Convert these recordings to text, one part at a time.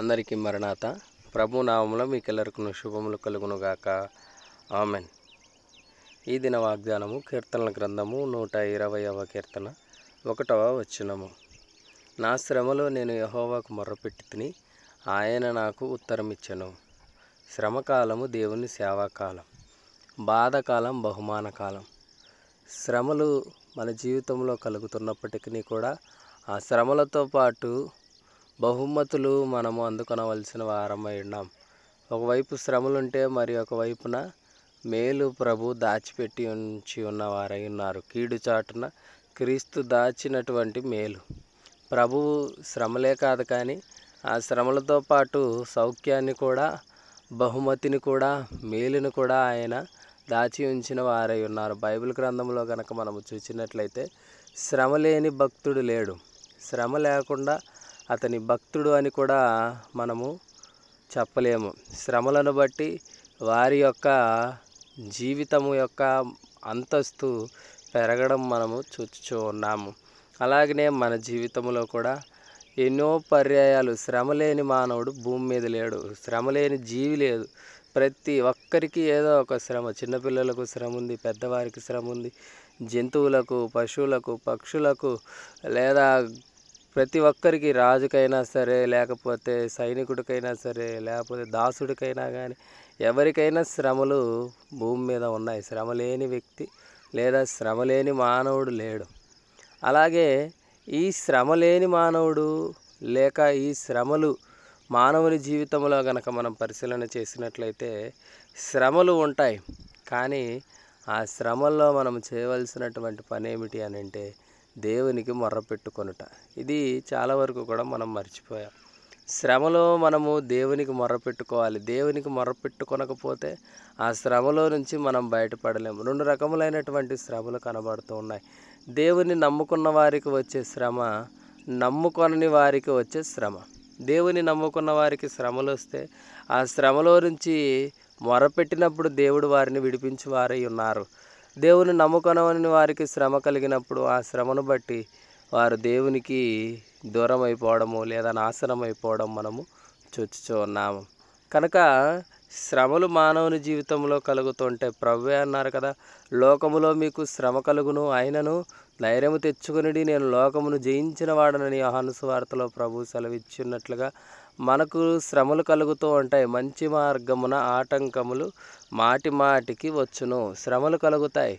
అందరికీ మరణాత ప్రభు నామంలో మీకెల్లరికను శుభములు కలుగునుగాక ఆమెన్ ఈ దిన వాగ్దానము కీర్తనల గ్రంథము నూట ఇరవైవ కీర్తన ఒకటవ వచ్చినము నా శ్రమలో నేను యహోవాకు మొర్రపెట్టి తిని ఆయన నాకు ఉత్తరమిచ్చను శ్రమకాలము దేవుని సేవాకాలం బాధకాలం బహుమాన కాలం శ్రమలు మన జీవితంలో కలుగుతున్నప్పటికీ కూడా ఆ శ్రమలతో పాటు బహుమతులు మనము అందుకొనవలసిన వారమై ఉన్నాం ఒకవైపు శ్రమలుంటే మరి ఒకవైపున మేలు ప్రభు దాచిపెట్టి ఉంచి ఉన్నవారై ఉన్నారు కీడు చాటున క్రీస్తు దాచినటువంటి మేలు ప్రభువు శ్రమలే కాదు కానీ ఆ శ్రమలతో పాటు సౌఖ్యాన్ని కూడా బహుమతిని కూడా మేలుని కూడా ఆయన దాచి ఉంచిన వారై ఉన్నారు బైబిల్ గ్రంథంలో కనుక మనము చూసినట్లయితే శ్రమ లేని భక్తుడు లేడు శ్రమ లేకుండా అతని భక్తుడు అని కూడా మనము చెప్పలేము శ్రమలను బట్టి వారి యొక్క జీవితము యొక్క అంతస్తు పెరగడం మనము చూచుచూ ఉన్నాము అలాగనే మన జీవితంలో కూడా ఎన్నో పర్యాయాలు శ్రమలేని మానవుడు భూమి మీద లేడు శ్రమలేని జీవి లేదు ప్రతి ఒక్కరికి ఏదో ఒక శ్రమ చిన్నపిల్లలకు శ్రమ ఉంది పెద్దవారికి శ్రమ ఉంది జంతువులకు పశువులకు పక్షులకు లేదా ప్రతి ఒక్కరికి రాజుకైనా సరే లేకపోతే సైనికుడికైనా సరే లేకపోతే దాసుడికైనా కానీ ఎవరికైనా శ్రమలు భూమి మీద ఉన్నాయి శ్రమ లేని వ్యక్తి లేదా శ్రమ లేని మానవుడు లేడు అలాగే ఈ శ్రమ లేని మానవుడు లేక ఈ శ్రమలు మానవుని జీవితంలో కనుక మనం పరిశీలన చేసినట్లయితే శ్రమలు ఉంటాయి కానీ ఆ శ్రమల్లో మనం చేయవలసినటువంటి పని ఏమిటి అని అంటే దేవునికి మొర్ర పెట్టుకొనుట ఇది చాలా వరకు కూడా మనం మర్చిపోయాం శ్రమలో మనము దేవునికి మొర్ర పెట్టుకోవాలి దేవునికి మొర్ర పెట్టుకొనకపోతే ఆ శ్రమలో నుంచి మనం బయటపడలేము రెండు రకములైనటువంటి శ్రమలు కనబడుతూ ఉన్నాయి దేవుని నమ్ముకున్న వారికి వచ్చే శ్రమ నమ్ముకొనని వారికి వచ్చే శ్రమ దేవుని నమ్ముకున్న వారికి శ్రమలు వస్తే ఆ శ్రమలో నుంచి మొరపెట్టినప్పుడు దేవుడు వారిని విడిపించి వారై ఉన్నారు దేవుని నమ్ముకొనవని వారికి శ్రమ కలిగినప్పుడు ఆ శ్రమను బట్టి వారు దేవునికి దూరం అయిపోవడము లేదా నాశనం అయిపోవడం మనము చూచుచూ ఉన్నాము కనుక శ్రమలు మానవుని జీవితంలో కలుగుతుంటే ప్రభు అన్నారు కదా లోకములో మీకు శ్రమ కలుగును ఆయనను ధైర్యము తెచ్చుకునిడి నేను లోకమును జయించిన వాడనని వార్తలో ప్రభు సెలవిచ్చున్నట్లుగా మనకు శ్రమలు కలుగుతూ ఉంటాయి మంచి మార్గమున ఆటంకములు మాటి మాటికి వచ్చును శ్రమలు కలుగుతాయి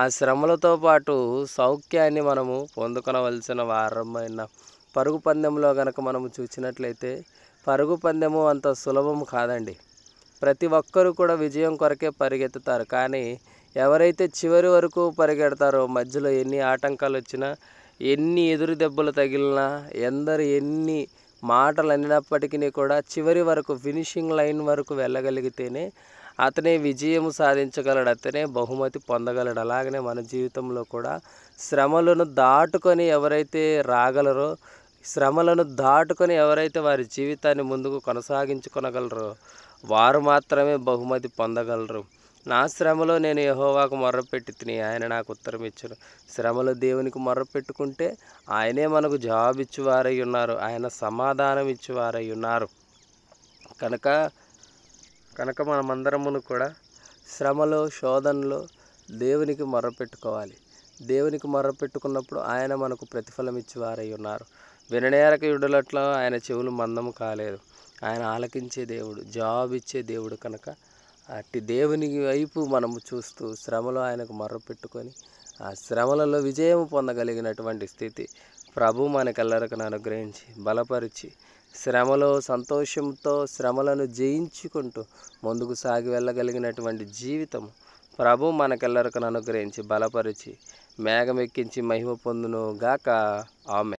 ఆ శ్రమలతో పాటు సౌఖ్యాన్ని మనము పొందుకొనవలసిన వారమైన పరుగు పందెంలో గనక మనము చూసినట్లయితే పరుగు పందెము అంత సులభం కాదండి ప్రతి ఒక్కరూ కూడా విజయం కొరకే పరిగెత్తుతారు కానీ ఎవరైతే చివరి వరకు పరిగెడతారో మధ్యలో ఎన్ని ఆటంకాలు వచ్చినా ఎన్ని ఎదురు దెబ్బలు తగిలినా ఎందరు ఎన్ని మాటలు అనినప్పటికీ కూడా చివరి వరకు ఫినిషింగ్ లైన్ వరకు వెళ్ళగలిగితేనే అతనే విజయం సాధించగలడు అతనే బహుమతి పొందగలడు అలాగనే మన జీవితంలో కూడా శ్రమలను దాటుకొని ఎవరైతే రాగలరో శ్రమలను దాటుకొని ఎవరైతే వారి జీవితాన్ని ముందుకు కొనసాగించుకొనగలరో వారు మాత్రమే బహుమతి పొందగలరు నా శ్రమలో నేను యహోవాకు మొర్రపెట్టి తిని ఆయన నాకు ఉత్తరం ఇచ్చాను శ్రమలో దేవునికి మొర్రపెట్టుకుంటే ఆయనే మనకు జవాబు ఇచ్చేవారై ఉన్నారు ఆయన సమాధానం ఇచ్చేవారై ఉన్నారు కనుక కనుక మనమందరమును కూడా శ్రమలో శోధనలో దేవునికి మొర్రపెట్టుకోవాలి దేవునికి మొర్రపెట్టుకున్నప్పుడు ఆయన మనకు ప్రతిఫలం ఇచ్చేవారై ఉన్నారు విననేరక యుడులట్లో ఆయన చెవులు మందము కాలేదు ఆయన ఆలకించే దేవుడు జవాబు ఇచ్చే దేవుడు కనుక అట్టి దేవుని వైపు మనము చూస్తూ శ్రమలో ఆయనకు మర్ర పెట్టుకొని ఆ శ్రమలలో విజయం పొందగలిగినటువంటి స్థితి ప్రభు మనకెల్లరికను అనుగ్రహించి బలపరిచి శ్రమలో సంతోషంతో శ్రమలను జయించుకుంటూ ముందుకు సాగి వెళ్ళగలిగినటువంటి జీవితం ప్రభు మనకెల్లరికను అనుగ్రహించి బలపరిచి మేఘమెక్కించి మహిమ పొందును గాక ఆమె